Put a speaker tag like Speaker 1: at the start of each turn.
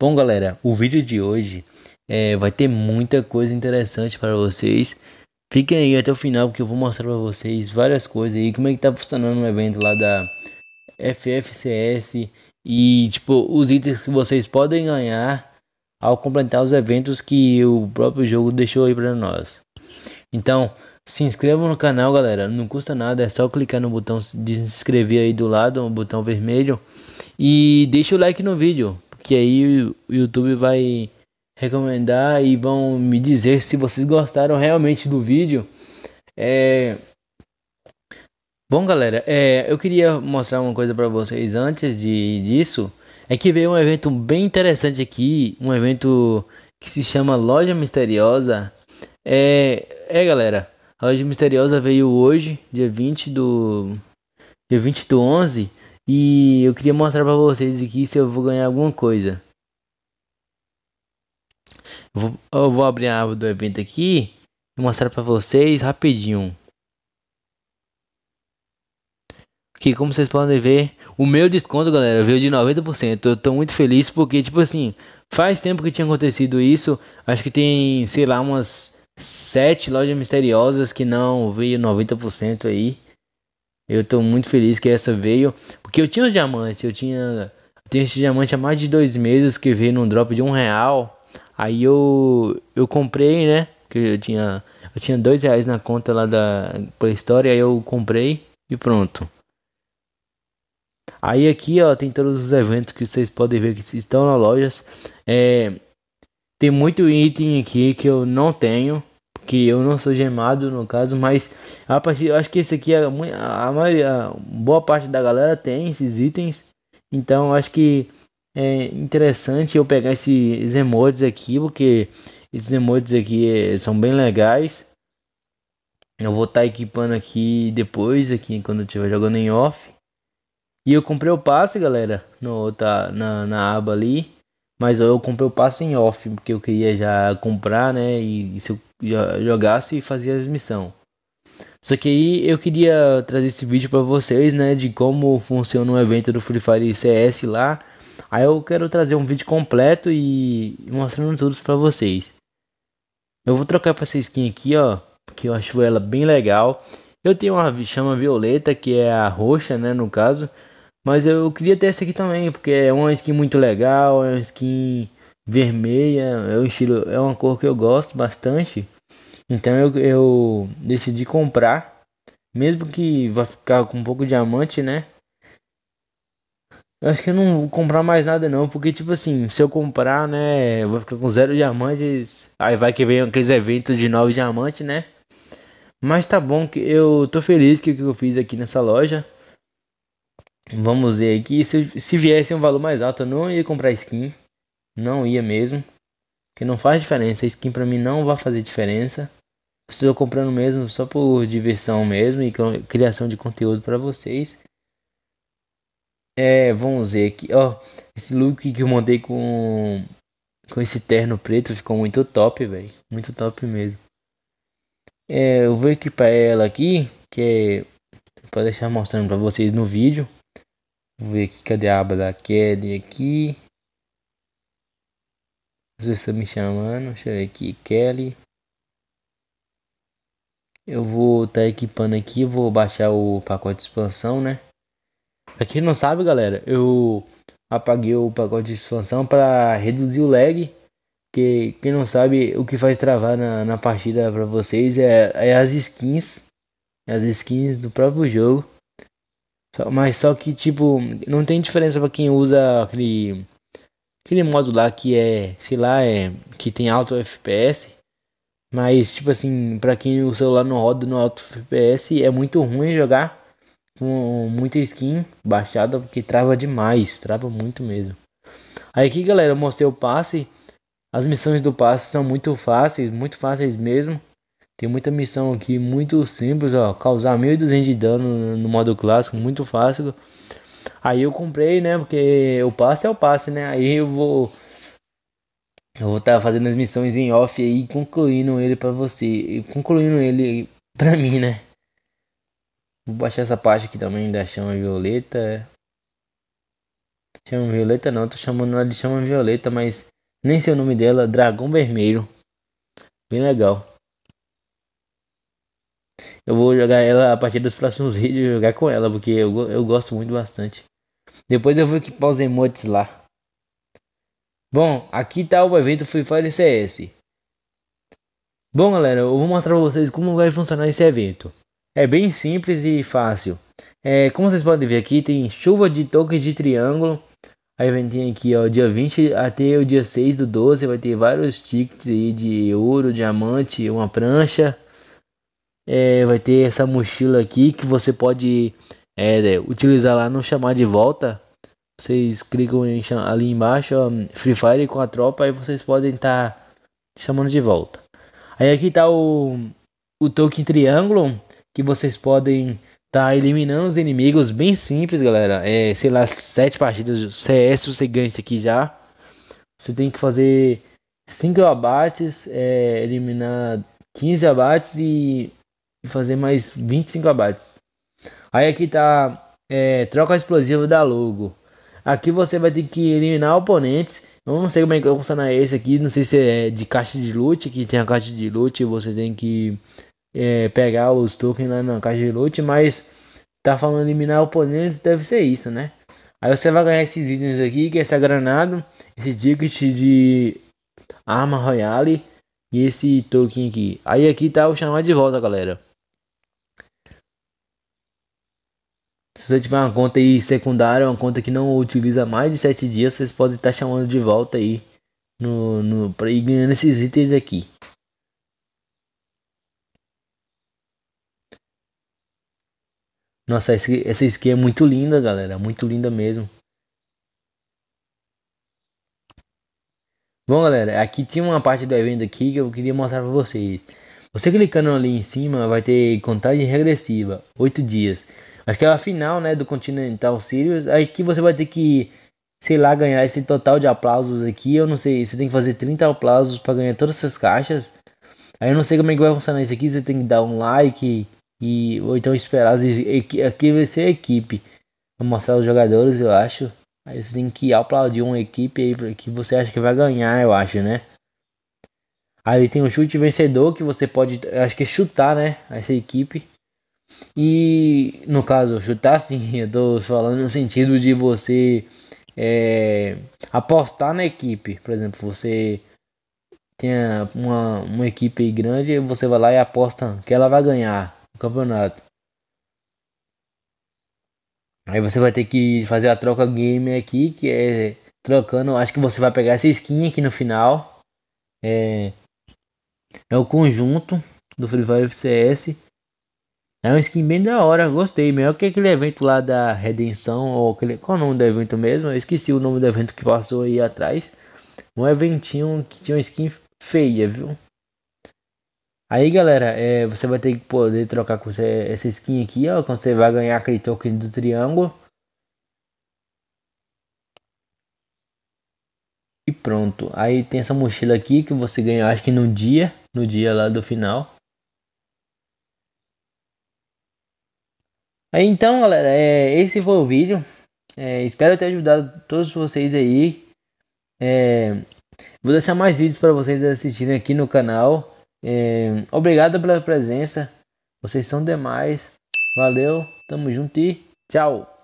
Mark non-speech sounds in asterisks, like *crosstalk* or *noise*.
Speaker 1: Bom, galera, o vídeo de hoje é, vai ter muita coisa interessante para vocês. Fiquem aí até o final porque eu vou mostrar para vocês várias coisas aí, como é que tá funcionando o evento lá da FFCS e tipo os itens que vocês podem ganhar ao completar os eventos que o próprio jogo deixou aí para nós. Então, se inscrevam no canal, galera. Não custa nada, é só clicar no botão de se inscrever aí do lado, o botão vermelho. E deixa o like no vídeo que aí o YouTube vai recomendar e vão me dizer se vocês gostaram realmente do vídeo. É... Bom, galera, é, eu queria mostrar uma coisa para vocês antes de, disso. É que veio um evento bem interessante aqui, um evento que se chama Loja Misteriosa. É, é galera, a Loja Misteriosa veio hoje, dia 20 do... Dia 20 do 11, e eu queria mostrar pra vocês aqui se eu vou ganhar alguma coisa. Eu vou, eu vou abrir a árvore do evento aqui e mostrar pra vocês rapidinho. que como vocês podem ver, o meu desconto, galera, veio de 90%. Eu tô muito feliz porque, tipo assim, faz tempo que tinha acontecido isso. Acho que tem, sei lá, umas sete lojas misteriosas que não veio 90% aí. Eu tô muito feliz que essa veio. Porque eu tinha os diamantes, eu tinha. Eu tenho esse diamante há mais de dois meses que veio num drop de um real. Aí eu. Eu comprei, né? Que eu tinha. Eu tinha dois reais na conta lá da Play Store. Aí eu comprei e pronto. Aí aqui ó, tem todos os eventos que vocês podem ver que estão na lojas. É, tem muito item aqui que eu não tenho que eu não sou gemado no caso, mas a partir, eu acho que esse aqui é a, a maioria, boa parte da galera tem esses itens. Então acho que é interessante eu pegar esses emotes aqui, porque esses emotes aqui é, são bem legais. Eu vou estar tá equipando aqui depois, aqui quando eu estiver jogando em off. E eu comprei o passe, galera, no, tá, na, na aba ali. Mas eu comprei o passe em off, porque eu queria já comprar, né? E, e se eu jogasse e fazia as missões. Só que aí eu queria trazer esse vídeo para vocês, né, de como funciona o evento do Free Fire CS lá. Aí eu quero trazer um vídeo completo e mostrando tudo para vocês. Eu vou trocar para essa skin aqui, ó, porque eu acho ela bem legal. Eu tenho uma chama violeta, que é a roxa, né, no caso. Mas eu queria ter essa aqui também, porque é uma skin muito legal, é uma skin vermelha, é um estilo, é uma cor que eu gosto bastante. Então eu, eu decidi comprar, mesmo que vá ficar com um pouco de diamante, né? Eu acho que eu não vou comprar mais nada não, porque tipo assim, se eu comprar, né, eu vou ficar com zero diamantes, aí vai que vem aqueles eventos de nove diamantes, né? Mas tá bom que eu tô feliz que o que eu fiz aqui nessa loja. Vamos ver aqui, se, se viesse um valor mais alto eu não ia comprar skin. Não ia mesmo. Que não faz diferença. A skin pra mim não vai fazer diferença. Estou comprando mesmo só por diversão mesmo e criação de conteúdo para vocês. É, vamos ver aqui, ó. Esse look que eu montei com com esse terno preto ficou muito top, velho. Muito top mesmo. É, eu vou equipar ela aqui, que é para deixar mostrando para vocês no vídeo. Vou ver aqui cadê a aba da Kelly aqui. Vocês estão tá me chamando. Deixa eu ver aqui. Kelly. Eu vou estar tá equipando aqui. Vou baixar o pacote de expansão, né? Pra quem não sabe, galera, eu apaguei o pacote de expansão para reduzir o lag. Que quem não sabe, o que faz travar na, na partida para vocês é, é as skins. É as skins do próprio jogo. Só, mas só que, tipo, não tem diferença para quem usa aquele aquele modo lá que é, sei lá, é que tem alto FPS, mas tipo assim, para quem o celular não roda no alto FPS, é muito ruim jogar com muita skin baixada porque trava demais, trava muito mesmo. Aí aqui, galera, eu mostrei o passe. As missões do passe são muito fáceis, muito fáceis mesmo. Tem muita missão aqui, muito simples, ó, causar 1200 de dano no modo clássico, muito fácil. Aí eu comprei, né? Porque o passe é o passe, né? Aí eu vou. Eu vou estar tá fazendo as missões em off aí, concluindo ele para você. Concluindo ele pra mim, né? Vou baixar essa parte aqui também da chama violeta. Chama violeta não, tô chamando ela de chama violeta, mas nem sei o nome dela, dragão vermelho. Bem legal. Eu vou jogar ela a partir dos próximos *laughs* vídeos, jogar com ela, porque eu, eu gosto muito bastante. Depois eu vou equipar os emotes lá. Bom, aqui tá o evento Free Fire CS. Bom galera, eu vou mostrar pra vocês como vai funcionar esse evento. É bem simples e fácil. É, como vocês podem ver aqui, tem chuva de tokens de triângulo. Aí vem tem aqui ó, dia 20 até o dia 6 do 12 vai ter vários tickets aí de ouro, diamante, uma prancha é, vai ter essa mochila aqui que você pode é, né, utilizar lá no chamar de volta. Vocês clicam em, ali embaixo, ó, Free Fire com a tropa, e vocês podem estar tá chamando de volta. Aí aqui tá o, o token triângulo, que vocês podem tá eliminando os inimigos, bem simples, galera. É, sei lá, sete partidas CS você ganha isso aqui já. Você tem que fazer cinco abates, é, eliminar 15 abates e fazer mais 25 abates. Aí aqui tá é, troca explosiva da logo. Aqui você vai ter que eliminar oponentes. Eu não sei como é que funciona esse aqui. Não sei se é de caixa de loot. Que tem a caixa de loot. Você tem que é, pegar os tokens lá na caixa de loot. Mas tá falando eliminar oponentes. Deve ser isso, né? Aí você vai ganhar esses itens aqui. Que é essa granada. Esse ticket de arma royale. E esse token aqui. Aí aqui tá o chamar de volta, galera. Se você tiver uma conta aí secundária, uma conta que não utiliza mais de 7 dias, vocês podem estar chamando de volta aí no, no para ir ganhando esses itens aqui. Nossa, esse, essa skin é muito linda, galera, muito linda mesmo. Bom, galera, aqui tinha uma parte do evento aqui que eu queria mostrar para vocês. Você clicando ali em cima vai ter contagem regressiva, 8 dias que é a final, né, do Continental Series. Aí que você vai ter que, sei lá, ganhar esse total de aplausos aqui. Eu não sei, você tem que fazer 30 aplausos para ganhar todas essas caixas. Aí eu não sei como é que vai funcionar isso aqui. Você tem que dar um like e ou então esperar as, aqui vai ser a equipe. Vou mostrar os jogadores, eu acho. Aí você tem que aplaudir uma equipe aí que você acha que vai ganhar, eu acho, né? Aí tem o chute vencedor que você pode, acho que é chutar, né? Essa equipe. E no caso, chutar tá sim, *laughs* eu tô falando no sentido de você é, apostar na equipe. Por exemplo, você tem uma, uma equipe grande e você vai lá e aposta que ela vai ganhar o campeonato. Aí você vai ter que fazer a troca game aqui, que é trocando. Acho que você vai pegar essa skin aqui no final. É, é o conjunto do Free Fire CS é um skin bem da hora, gostei Melhor Que aquele evento lá da Redenção, ou aquele, qual é o nome do evento mesmo? Eu esqueci o nome do evento que passou aí atrás. Um eventinho que tinha uma skin feia, viu? Aí galera, é, você vai ter que poder trocar com você, essa skin aqui, ó. Quando você vai ganhar aquele token do triângulo. E pronto. Aí tem essa mochila aqui que você ganha, acho que no dia, no dia lá do final. então, galera, é, esse foi o vídeo. É, espero ter ajudado todos vocês aí. É, vou deixar mais vídeos para vocês assistirem aqui no canal. É, obrigado pela presença. Vocês são demais. Valeu, tamo junto e tchau.